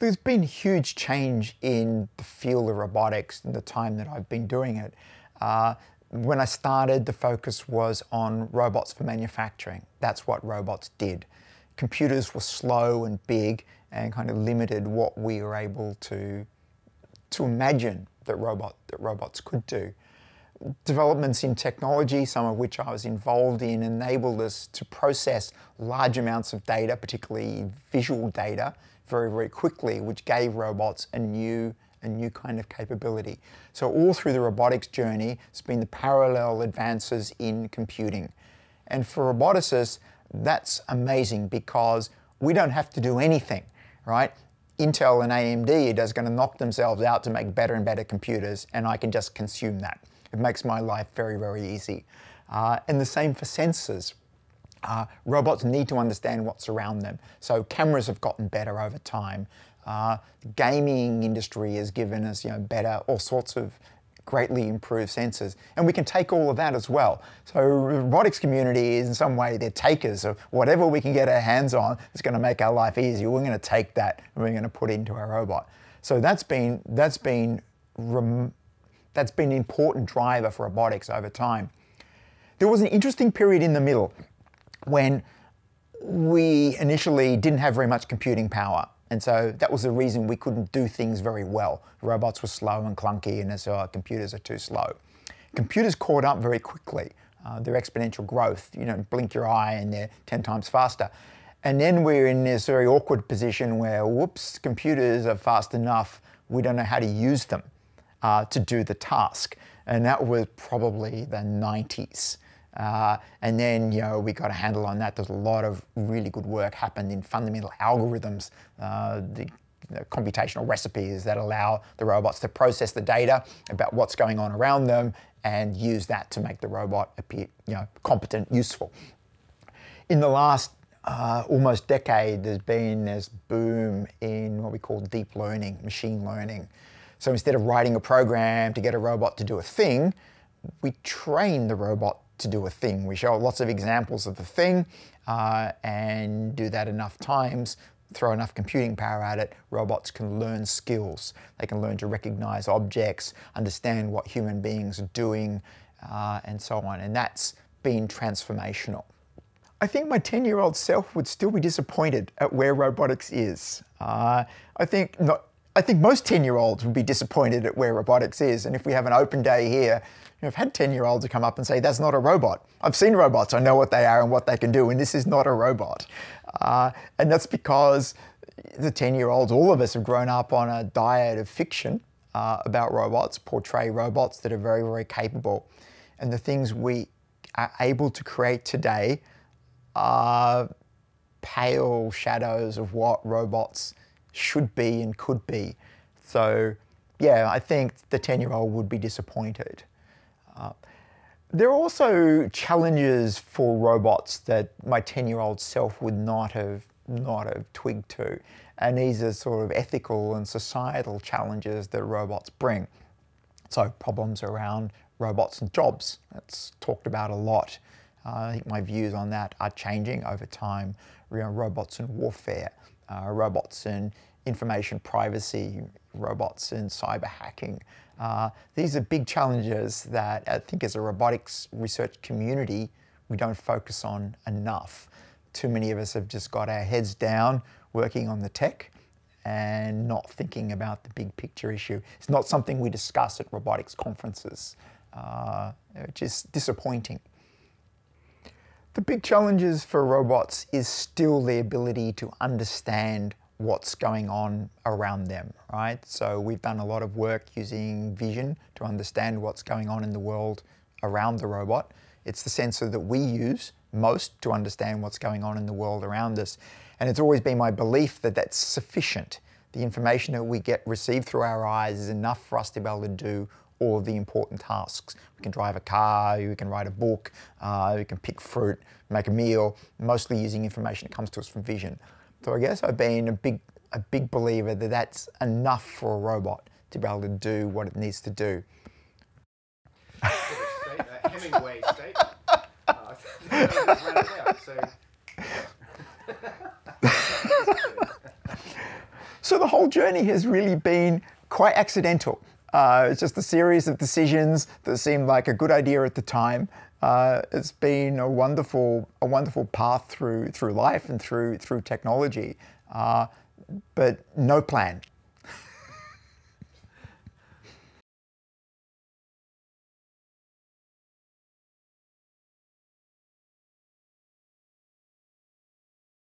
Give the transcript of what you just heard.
There's been huge change in the field of robotics in the time that I've been doing it. Uh, when I started, the focus was on robots for manufacturing. That's what robots did. Computers were slow and big and kind of limited what we were able to, to imagine that, robot, that robots could do. Developments in technology, some of which I was involved in, enabled us to process large amounts of data, particularly visual data, very, very quickly, which gave robots a new a new kind of capability. So all through the robotics journey, it's been the parallel advances in computing. And for roboticists, that's amazing because we don't have to do anything, right? Intel and AMD are just going to knock themselves out to make better and better computers, and I can just consume that. It makes my life very, very easy. Uh, and the same for sensors, uh, robots need to understand what's around them. So cameras have gotten better over time. Uh, gaming industry has given us, you know, better all sorts of greatly improved sensors, and we can take all of that as well. So robotics community is in some way they're takers of whatever we can get our hands on that's going to make our life easier. We're going to take that and we're going to put it into our robot. So that's been that's been that's been an important driver for robotics over time. There was an interesting period in the middle when we initially didn't have very much computing power. And so that was the reason we couldn't do things very well. Robots were slow and clunky, and so our computers are too slow. Computers caught up very quickly. Uh, their exponential growth, you know, blink your eye and they're 10 times faster. And then we're in this very awkward position where, whoops, computers are fast enough, we don't know how to use them uh, to do the task. And that was probably the 90s. Uh, and then, you know, we got a handle on that. There's a lot of really good work happened in fundamental algorithms, uh, the computational recipes that allow the robots to process the data about what's going on around them and use that to make the robot appear, you know, competent, useful. In the last uh, almost decade, there's been this boom in what we call deep learning, machine learning. So instead of writing a program to get a robot to do a thing, we train the robot to do a thing. We show lots of examples of the thing uh, and do that enough times, throw enough computing power at it, robots can learn skills. They can learn to recognize objects, understand what human beings are doing, uh, and so on. And that's been transformational. I think my 10 year old self would still be disappointed at where robotics is. Uh, I think not I think most 10 year olds would be disappointed at where robotics is. And if we have an open day here, you know, I've had 10 year olds come up and say, that's not a robot. I've seen robots, I know what they are and what they can do, and this is not a robot. Uh, and that's because the 10 year olds, all of us have grown up on a diet of fiction uh, about robots, portray robots that are very, very capable. And the things we are able to create today are pale shadows of what robots should be and could be. So, yeah, I think the 10 year old would be disappointed. Uh, there are also challenges for robots that my 10 year old self would not have not have twigged to. And these are sort of ethical and societal challenges that robots bring. So problems around robots and jobs, that's talked about a lot. Uh, I think my views on that are changing over time around robots and warfare uh, robots and information privacy robots and cyber hacking. Uh, these are big challenges that I think as a robotics research community, we don't focus on enough. Too many of us have just got our heads down working on the tech and not thinking about the big picture issue. It's not something we discuss at robotics conferences, uh, which is disappointing. The big challenges for robots is still the ability to understand what's going on around them, right? So we've done a lot of work using vision to understand what's going on in the world around the robot. It's the sensor that we use most to understand what's going on in the world around us. And it's always been my belief that that's sufficient. The information that we get received through our eyes is enough for us to be able to do all of the important tasks. We can drive a car, we can write a book, uh, we can pick fruit, make a meal, mostly using information that comes to us from vision. So I guess I've been a big, a big believer that that's enough for a robot to be able to do what it needs to do. Uh, so the whole journey has really been quite accidental. Uh, it's just a series of decisions that seemed like a good idea at the time. Uh, it's been a wonderful, a wonderful path through through life and through through technology, uh, but no plan.